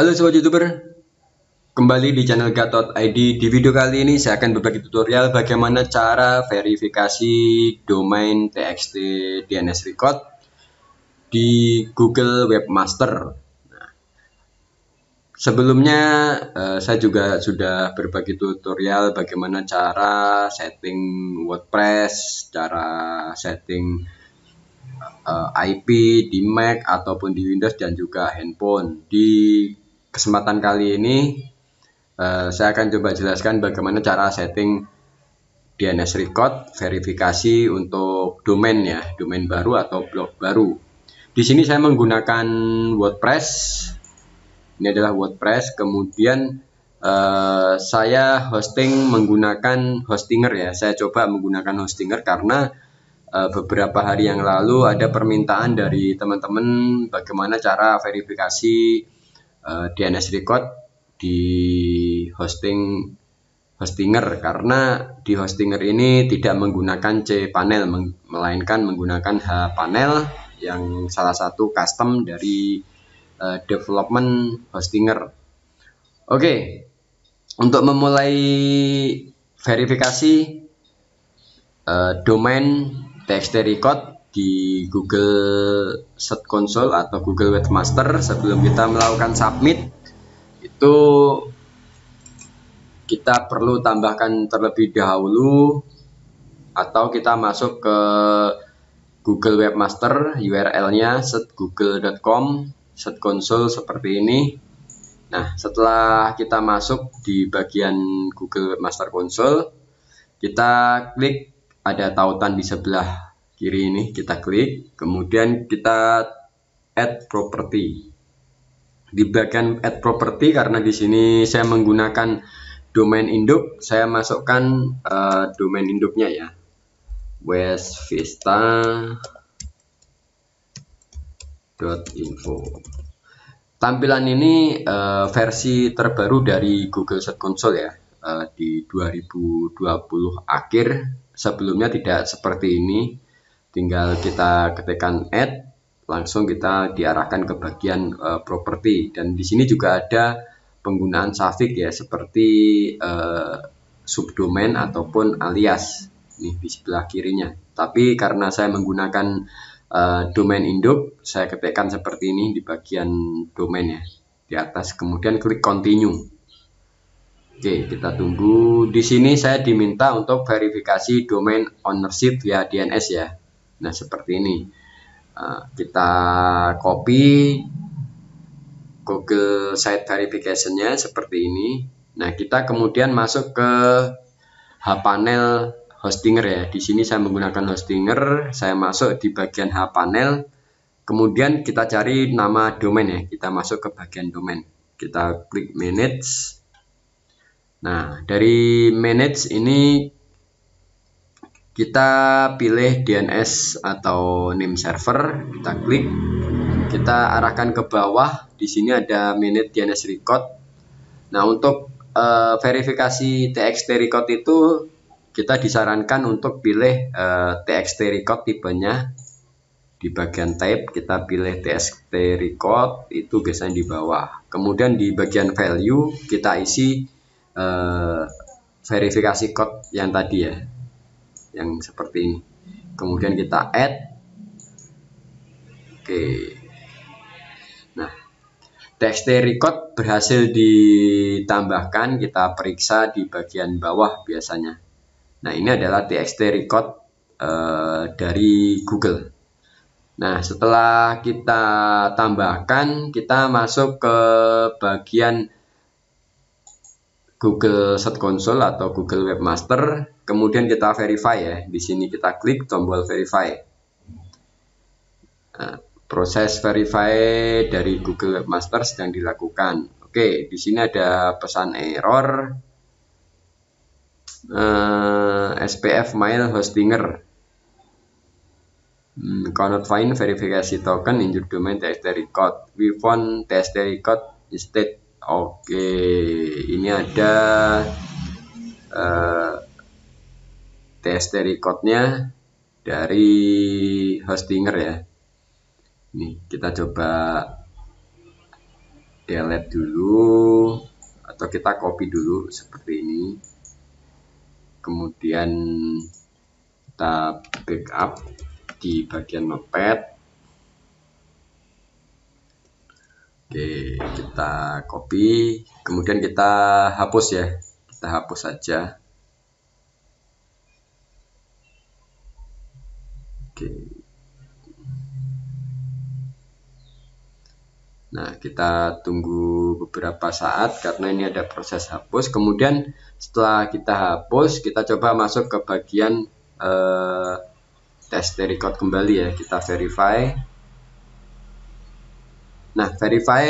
Halo sobat youtuber, kembali di channel Gatot ID. Di video kali ini saya akan berbagi tutorial bagaimana cara verifikasi domain txt DNS record di Google Webmaster. Nah, sebelumnya eh, saya juga sudah berbagi tutorial bagaimana cara setting WordPress, cara setting eh, IP di Mac ataupun di Windows dan juga handphone di kesempatan kali ini uh, saya akan coba jelaskan bagaimana cara setting DNS record verifikasi untuk domain ya, domain baru atau blog baru. Di sini saya menggunakan WordPress. Ini adalah WordPress, kemudian uh, saya hosting menggunakan hostinger ya. Saya coba menggunakan hostinger karena eh, beberapa hari yang lalu ada permintaan dari teman-teman bagaimana cara verifikasi uh, eh, DNS record di hosting hostinger karena di hostinger ini tidak menggunakan C panel melainkan menggunakan H panel yang salah satu custom dari uh, development hostinger. Oke. Okay. Untuk memulai verifikasi uh, domain txt record di Google Search Console atau Google Webmaster sebelum kita melakukan submit itu kita perlu tambahkan terlebih dahulu atau kita masuk ke Google Webmaster URL-nya setgoogle.com set console seperti ini nah setelah kita masuk di bagian Google Webmaster Console kita klik ada tautan di sebelah kiri ini kita klik kemudian kita add property di bagian add property karena di sini saya menggunakan domain induk saya masukkan uh, domain induknya ya West Vista .info tampilan ini uh, versi terbaru dari Google Search Console ya uh, di 2020 akhir sebelumnya tidak seperti ini tinggal kita ketikkan add langsung kita diarahkan ke bagian uh, properti dan di sini juga ada penggunaan suffix ya seperti uh, subdomain ataupun alias nih di sebelah kirinya tapi karena saya menggunakan uh, domain induk saya ketikkan seperti ini di bagian domain ya di atas kemudian klik continue Oke, kita tunggu. Di sini saya diminta untuk verifikasi domain ownership via DNS ya. Nah seperti ini ah, kita copy Google Site Verificationnya seperti ini. Nah, kita kemudian masuk ke panel Hostinger ya. Di sini saya menggunakan Hostinger, saya masuk di bagian panel Kemudian kita cari nama domain ya. Kita masuk ke bagian domain. Kita klik manage. Nah, dari manage ini kita pilih DNS atau name server, kita klik, kita arahkan ke bawah. Di sini ada minute DNS record. Nah, untuk uh, verifikasi TXT record itu kita disarankan untuk pilih uh, eh, TXT record tipenya di bagian type kita pilih TXT record itu biasanya di bawah. Kemudian di bagian value kita isi uh, verifikasi code yang tadi ya yang seperti ini kemudian kita add oke nah text record berhasil ditambahkan kita periksa di bagian bawah biasanya nah ini adalah txt record uh, eh, dari Google Nah, setelah kita tambahkan, kita masuk ke bagian Google Search Console atau Google Webmaster. Kemudian kita verify ya. Di sini kita klik tombol verify. Nah, proses verify dari Google Webmaster sedang dilakukan. Oke, di sini ada pesan error uh, eh, SPF Mail Hostinger. Hmm, cannot find verifikasi token in your domain test record. We found test record instead. Oke, okay. ini ada uh, TST recordnya dari Hostinger ya ini kita coba delete dulu atau kita copy dulu seperti ini kemudian kita backup di bagian notepad Oke, kita copy, kemudian kita hapus ya. Kita hapus saja. Oke. Nah, kita tunggu beberapa saat karena ini ada proses hapus. Kemudian setelah kita hapus, kita coba masuk ke bagian eh, test record kembali ya. Kita verify. Nah, verify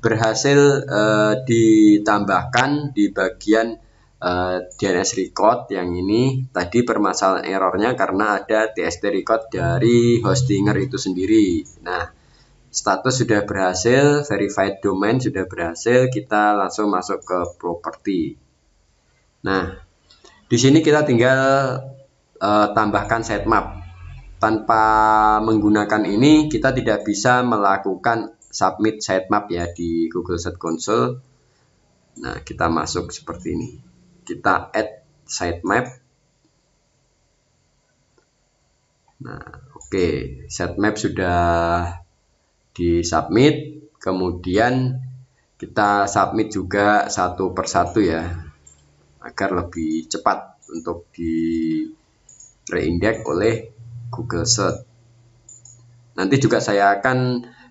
berhasil eh, ditambahkan di bagian Eh, DNS record yang ini tadi permasalahan errornya karena ada TST record dari hostinger itu sendiri. Nah, status sudah berhasil, verified domain sudah berhasil, kita langsung masuk ke property. Nah, di sini kita tinggal uh, tambahkan sitemap. Tanpa menggunakan ini, kita tidak bisa melakukan submit sitemap ya di Google Search Console. Nah, kita masuk seperti ini kita add sitemap nah oke okay. sitemap sudah di submit kemudian kita submit juga satu persatu ya agar lebih cepat untuk di reindex oleh Google Search nanti juga saya akan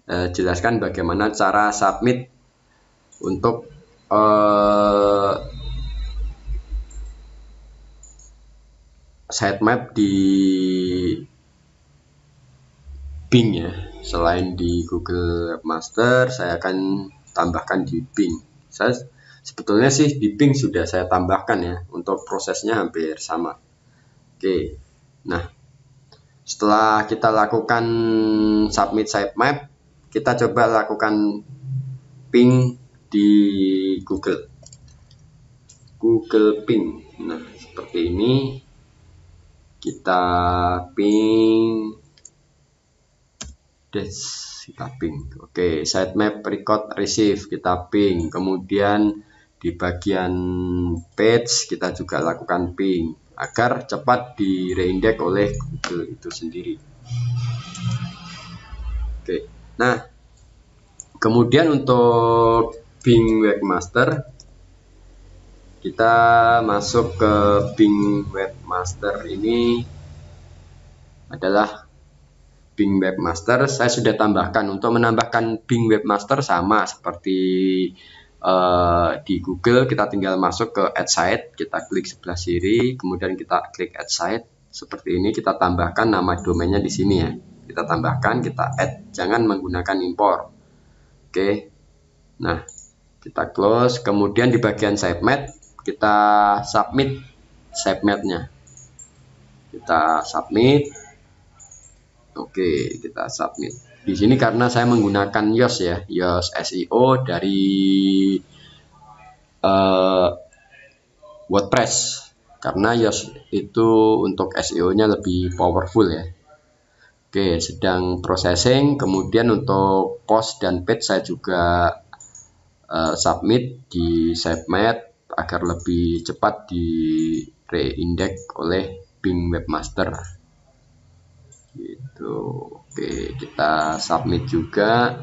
eh, jelaskan bagaimana cara submit untuk eh, sitemap di Bing ya. Selain di Google Master, saya akan tambahkan di Bing. Saya sebetulnya sih di Bing sudah saya tambahkan ya untuk prosesnya hampir sama. Oke. Nah, setelah kita lakukan submit sitemap, kita coba lakukan ping di Google. Google ping. Nah, seperti ini kita ping des kita ping oke okay. sitemap record receive kita ping kemudian di bagian page kita juga lakukan ping agar cepat di reindex oleh Google itu sendiri oke okay. nah kemudian untuk Bing Webmaster kita masuk ke Bing Webmaster ini adalah Bing Webmaster saya sudah tambahkan untuk menambahkan Bing Webmaster sama seperti uh, di Google kita tinggal masuk ke Ad site kita klik sebelah kiri kemudian kita klik Ad site seperti ini kita tambahkan nama domainnya di sini ya kita tambahkan kita add jangan menggunakan impor oke nah kita close kemudian di bagian sitemap kita submit sitemapnya kita submit oke kita submit di sini karena saya menggunakan Yoast ya Yoast SEO dari uh, WordPress karena Yoast itu untuk SEO nya lebih powerful ya Oke sedang processing kemudian untuk post dan page saya juga uh, submit di SiteMap agar lebih cepat di reindex oleh Bing Webmaster gitu oke kita submit juga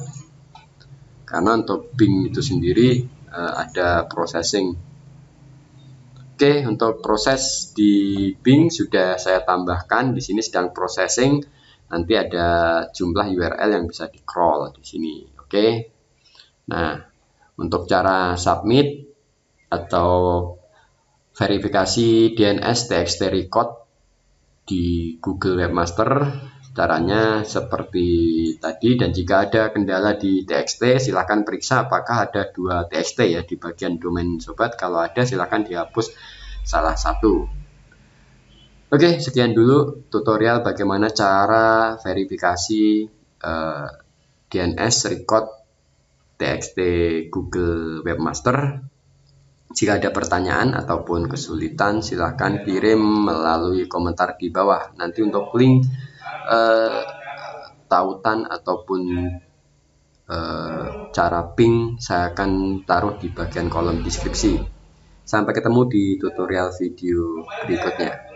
karena untuk Bing itu sendiri uh, ada processing oke untuk proses di Bing sudah saya tambahkan di sini sedang processing nanti ada jumlah URL yang bisa di crawl di sini oke nah untuk cara submit atau verifikasi DNS TXT record di Google Webmaster caranya seperti tadi dan jika ada kendala di TXT silahkan periksa apakah ada dua TXT ya di bagian domain sobat kalau ada silahkan dihapus salah satu Oke sekian dulu tutorial bagaimana cara verifikasi eh, DNS record TXT Google Webmaster jika ada pertanyaan ataupun kesulitan, silahkan kirim melalui komentar di bawah. Nanti untuk link eh, tautan ataupun eh, cara ping, saya akan taruh di bagian kolom deskripsi. Sampai ketemu di tutorial video berikutnya.